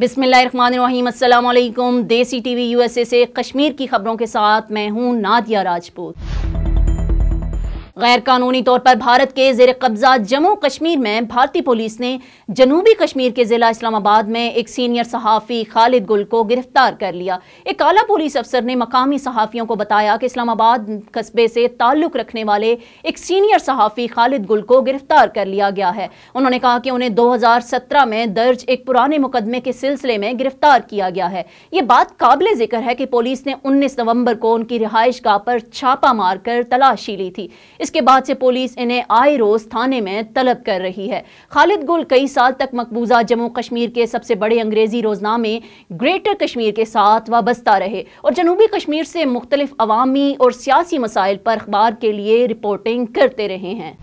बिसमीम अल्लाम देसी टीवी यूएसए से कश्मीर की खबरों के साथ मैं हूं नादिया राजपूत गैर कानूनी तौर पर भारत के जेर कब्जा जम्मू कश्मीर में भारतीय पुलिस ने जनूबी कश्मीर के ज़िला इस्लामाबाद में एक सीनियर सहाफ़ी खालिद गुल को गिरफ्तार कर लिया एक काला पुलिस अफसर ने मकामी सहाफ़ियों को बताया कि इस्लामाबाद कस्बे से ताल्लुक़ रखने वाले एक सीनियर सहाफ़ी खालिद गुल को गिरफ्तार कर लिया गया है उन्होंने कहा कि उन्हें दो हज़ार सत्रह में दर्ज एक पुराने मुकदमे के सिलसिले में गिरफ्तार किया गया है ये बात काबिल ज़िक्र है कि पुलिस ने उन्नीस नवम्बर को उनकी रिहाइश गाह पर छापा मारकर तलाशी ली थी इस जिसके बाद से पुलिस इन्हें आए रोज थाने में तलब कर रही है खालिद गुल कई साल तक मकबूजा जम्मू कश्मीर के सबसे बड़े अंग्रेजी रोजनामे ग्रेटर कश्मीर के साथ वाबस्ता रहे और जनूबी कश्मीर से मुख्तलिफ अवामी और सियासी मसाइल पर अखबार के लिए रिपोर्टिंग करते रहे हैं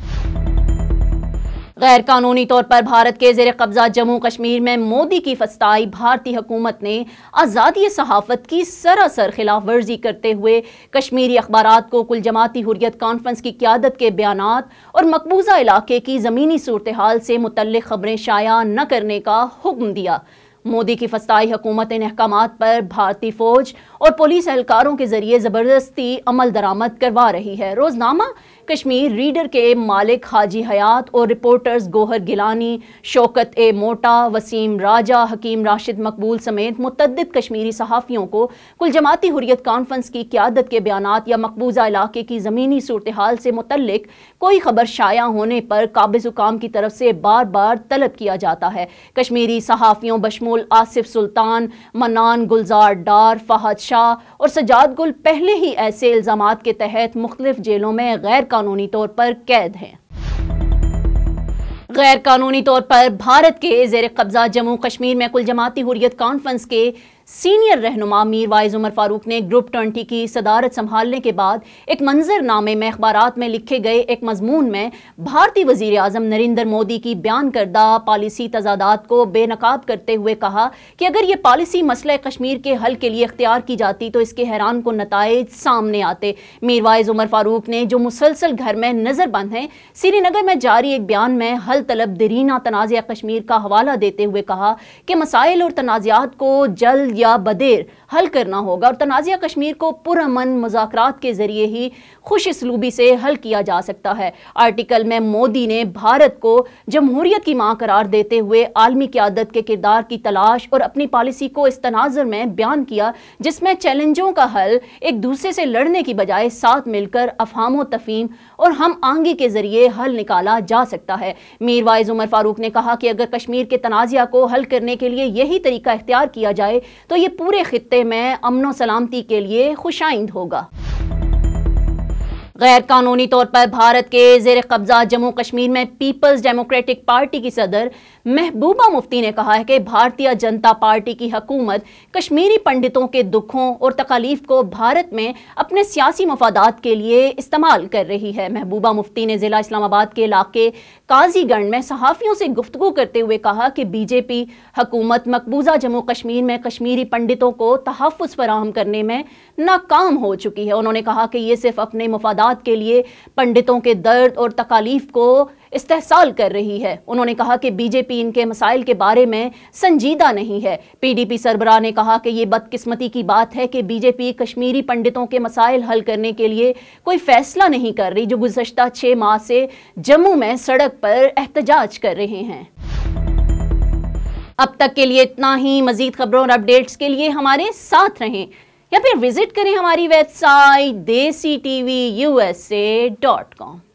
गैर कानूनी तौर पर भारत के जेर कब्जा जम्मू कश्मीर में मोदी की फस्ताई भारतीय हुकूमत ने आज़ादी सहाफ़त की सरासर खिलाफ वर्जी करते हुए कश्मीरी अखबार को कुल जमाती हुरियत कॉन्फ्रेंस की क्यादत के बयान और मकबूजा इलाके की ज़मीनी सूरत हाल से मुतल खबरें शाया न करने का हुक्म दिया मोदी की फस्ताई हुकूमत इन अहकाम पर भारतीय फौज और पुलिस एहलकारों के जरिए ज़बरदस्ती अमल दरामद करवा रही है रोज़नामा कश्मीर रीडर के मालिक हाजी हयात और रिपोर्टर्स गोहर गिलानी शौकत ए मोटा वसीम राजा हकीम राशिद मकबूल समेत मुतद कश्मीरी सहाफ़ियों को कुल जमाती हुरियत कॉन्फ्रेंस की क्यादत के बयान या मकबूजा इलाके की ज़मीनी सूरत हाल से मुतलक कोई ख़बर शाया होने पर काबिज हुकाम की तरफ से बार बार तलब किया जाता है कश्मीरी सहाफ़ियों बशमूल आसिफ सुल्तान मनान गुलजार डार फहद शाह और सजाद गुल पहले ही ऐसे इल्ज़ाम के तहत मुख्तफ जेलों में गैर कानूनी तौर पर कैद हैं गैर कानूनी तौर पर भारत के जेर कब्जा जम्मू कश्मीर में कुल जमाती हुरियत कॉन्फ्रेंस के सीनियर रहनुमा मीर वाइज उमर फारूक ने ग्रुप ट्वेंटी की सदारत संभालने के बाद एक मंजरनामे में अखबार में लिखे गए एक मजमून में भारतीय वजीर अजम नरेंद्र मोदी की बयान करदा पॉलिसी तजादात को बेनकाब करते हुए कहा कि अगर ये पॉलिसी मसला कश्मीर के हल के लिए अख्तियार की जाती तो इसके हैरान को नतज सामने आते मीरवाइज उमर फारूक ने जो मुसलसल घर में नज़रबंद हैं श्रीनगर में जारी एक बयान में हल तलब दरीना तनाज़ कश्मीर का हवाला देते हुए कहा कि मसाइल और तनाज़ात को जल्द या बदेर हल करना होगा और तनाज़ कश्मीर को पुरमन मजाक के ज़रिए ही खुश इसलूबी से हल किया जा सकता है आर्टिकल में मोदी ने भारत को जमहूरीत की माँ करार देते हुए आलमी क्यादत के किरदार की तलाश और अपनी पॉलिसी को इस तनाजर में बयान किया जिसमें चैलेंजों का हल एक दूसरे से लड़ने की बजाय साथ मिलकर अफहमो तफीम और हम आंगी के ज़रिए हल निकाला जा सकता है मीरवाइज उमर फारूक ने कहा कि अगर कश्मीर के तनाज़ को हल करने के लिए यही तरीका इख्तियार किया जाए तो ये पूरे ख़त्े में अमन सलामती के लिए खुशाइंद होगा गैर कानूनी तौर पर भारत के जेर कब्जा जम्मू कश्मीर में पीपल्स डेमोक्रेटिक पार्टी की सदर महबूबा मुफ्ती ने कहा है कि भारतीय जनता पार्टी की हकूमत कश्मीरी पंडितों के दुखों और तकालीफ को भारत में अपने सियासी मफादात के लिए इस्तेमाल कर रही है महबूबा मुफ्ती ने ज़िला इस्लामाबाद के इलाके काजीगंड में सहाफ़ियों से गुफ्तु करते हुए कहा कि बीजेपी हकूमत मकबूजा जम्मू कश्मीर में कश्मीरी पंडितों को तहफ़ फराहम करने में नाकाम हो चुकी है उन्होंने कहा कि ये सिर्फ अपने मफादा मामलात के लिए पंडितों के दर्द और तकालीफ को इस्तेसाल कर रही है उन्होंने कहा कि बीजेपी इनके मसाइल के बारे में संजीदा नहीं है पीडीपी सरबरा ने कहा कि ये बदकिस्मती की बात है कि बीजेपी कश्मीरी पंडितों के मसाइल हल करने के लिए कोई फैसला नहीं कर रही जो गुजशत छः माह से जम्मू में सड़क पर एहतजाज कर रहे हैं अब तक के लिए इतना ही मजीद खबरों और अपडेट्स के लिए हमारे साथ रहें या फिर विजिट करें हमारी website Desi T V U S A dot com